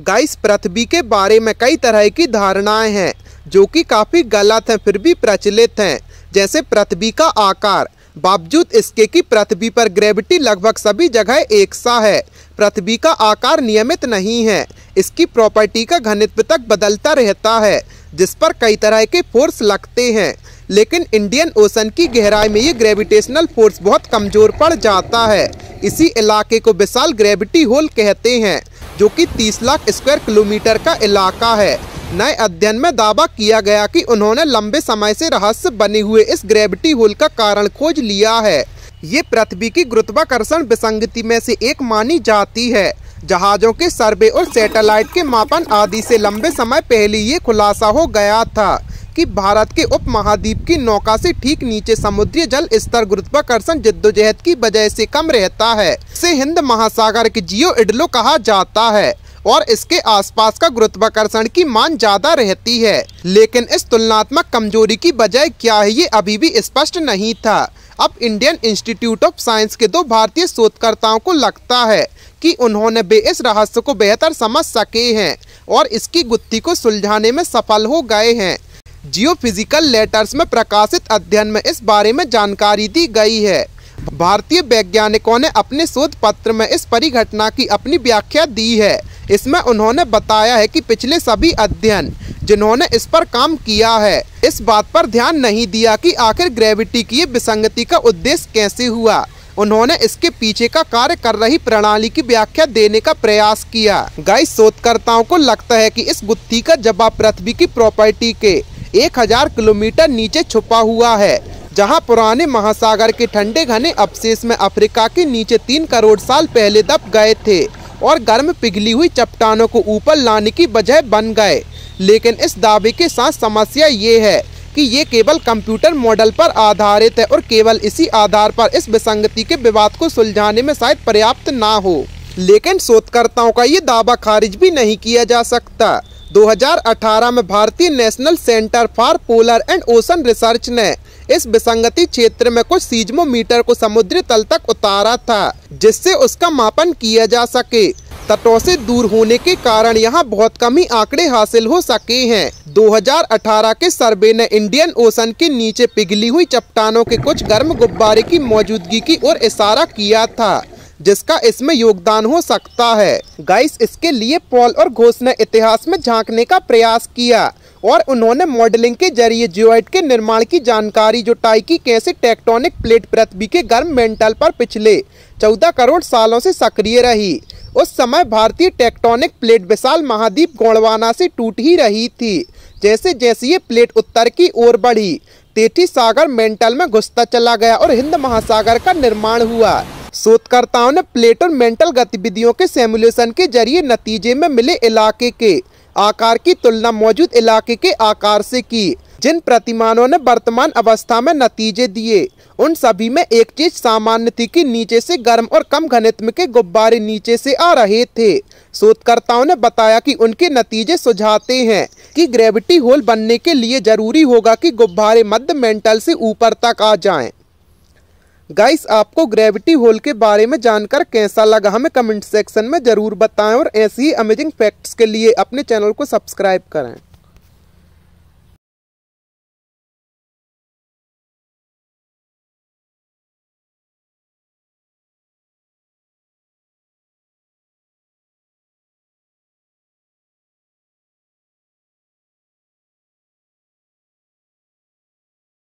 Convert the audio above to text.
Guys पृथ्वी के बारे में कई तरह की धारणाएं हैं जो कि काफ़ी गलत हैं फिर भी प्रचलित हैं जैसे पृथ्वी का आकार बावजूद इसके कि पृथ्वी पर ग्रेविटी लगभग सभी जगह एक सा है पृथ्वी का आकार नियमित नहीं है इसकी प्रॉपर्टी का घनित्व तक बदलता रहता है जिस पर कई तरह के फोर्स लगते हैं लेकिन इंडियन ओशन की गहराई में ये ग्रेविटेशनल फोर्स बहुत कमज़ोर पड़ जाता है इसी इलाके को विशाल ग्रेविटी होल कहते हैं जो कि 30 लाख स्क्वायर किलोमीटर का इलाका है नए अध्ययन में दावा किया गया कि उन्होंने लंबे समय से रहस्य बने हुए इस ग्रेविटी होल का कारण खोज लिया है ये पृथ्वी की गुरुत्वाकर्षण विसंगति में से एक मानी जाती है जहाजों के सर्वे और सैटेलाइट के मापन आदि से लंबे समय पहले ये खुलासा हो गया था कि भारत के उपमहाद्वीप की नौका से ठीक नीचे समुद्री जल स्तर गुरुत्वाकर्षण जिद्दोजहद की वजह से कम रहता है इसे हिंद महासागर के जियो इडलो कहा जाता है और इसके आसपास का गुरुत्वाकर्षण की मान ज्यादा रहती है लेकिन इस तुलनात्मक कमजोरी की वजह क्या है ये अभी भी स्पष्ट नहीं था अब इंडियन इंस्टीट्यूट ऑफ साइंस के दो भारतीय शोधकर्ताओं को लगता है कि उन्होंने बे इस रहस्य को बेहतर समझ सके हैं और इसकी गुत्थी को सुलझाने में सफल हो गए हैं जियोफिजिकल लेटर्स में प्रकाशित अध्ययन में इस बारे में जानकारी दी गई है भारतीय वैज्ञानिकों ने अपने शोध पत्र में इस परिघटना की अपनी व्याख्या दी है इसमें उन्होंने बताया है कि पिछले सभी अध्ययन जिन्होंने इस पर काम किया है इस बात पर ध्यान नहीं दिया कि आखिर ग्रेविटी की विसंगति का उद्देश्य कैसे हुआ उन्होंने इसके पीछे का कार्य कर रही प्रणाली की व्याख्या देने का प्रयास किया गाय शोधकर्ताओं को लगता है कि इस गुत्थी का जवाब पृथ्वी की प्रॉपर्टी के 1000 किलोमीटर नीचे छुपा हुआ है जहां पुराने महासागर के ठंडे घने अवशेष में अफ्रीका के नीचे तीन करोड़ साल पहले दब गए थे और गर्म पिघली हुई चट्टानों को ऊपर लाने की वजह बन गए लेकिन इस दावे के साथ समस्या ये है कि ये केवल कंप्यूटर मॉडल पर आधारित है और केवल इसी आधार पर इस विसंगति के विवाद को सुलझाने में शायद पर्याप्त ना हो लेकिन शोधकर्ताओं का ये दावा खारिज भी नहीं किया जा सकता 2018 में भारतीय national centre for polar and ocean research ने इस विसंगति क्षेत्र में कुछ सीजमोमीटर को समुद्री तल तक उतारा था जिससे उसका मापन किया जा सके तटों से दूर होने के कारण यहाँ बहुत कम ही आंकड़े हासिल हो सके हैं 2018 के सर्वे ने इंडियन ओशन के नीचे पिघली हुई चट्टानों के कुछ गर्म गुब्बारे की मौजूदगी की ओर इशारा किया था जिसका इसमें योगदान हो सकता है गाइस इसके लिए पॉल और घोष ने इतिहास में झांकने का प्रयास किया और उन्होंने मॉडलिंग के जरिए जियोइट के निर्माण की जानकारी जुटाई कि कैसे टेक्टोनिक प्लेट पृथ्वी के गर्म मेंटल पर पिछले 14 करोड़ सालों से सक्रिय रही उस समय भारतीय टेक्टोनिक प्लेट विशाल महाद्वीप गोंडवाना से टूट ही रही थी जैसे जैसे ये प्लेट उत्तर की ओर बढ़ी तेठी सागर मेंटल में घुसता चला गया और हिंद महासागर का निर्माण हुआ शोधकर्ताओं ने प्लेट और मेंटल गतिविधियों के सेमुलेशन के जरिए नतीजे में मिले इलाके के आकार की तुलना मौजूद इलाके के आकार से की जिन प्रतिमानों ने वर्तमान अवस्था में नतीजे दिए उन सभी में एक चीज सामान्य थी कि नीचे से गर्म और कम घनित्व के गुब्बारे नीचे से आ रहे थे शोधकर्ताओं ने बताया कि उनके नतीजे सुझाते हैं कि ग्रेविटी होल बनने के लिए जरूरी होगा कि गुब्बारे मध्य मेंटल से ऊपर तक आ जाएं। गाइस आपको ग्रेविटी होल के बारे में जानकर कैसा लगा हमें कमेंट सेक्शन में ज़रूर बताएं और ऐसी ही अमेजिंग फैक्ट्स के लिए अपने चैनल को सब्सक्राइब करें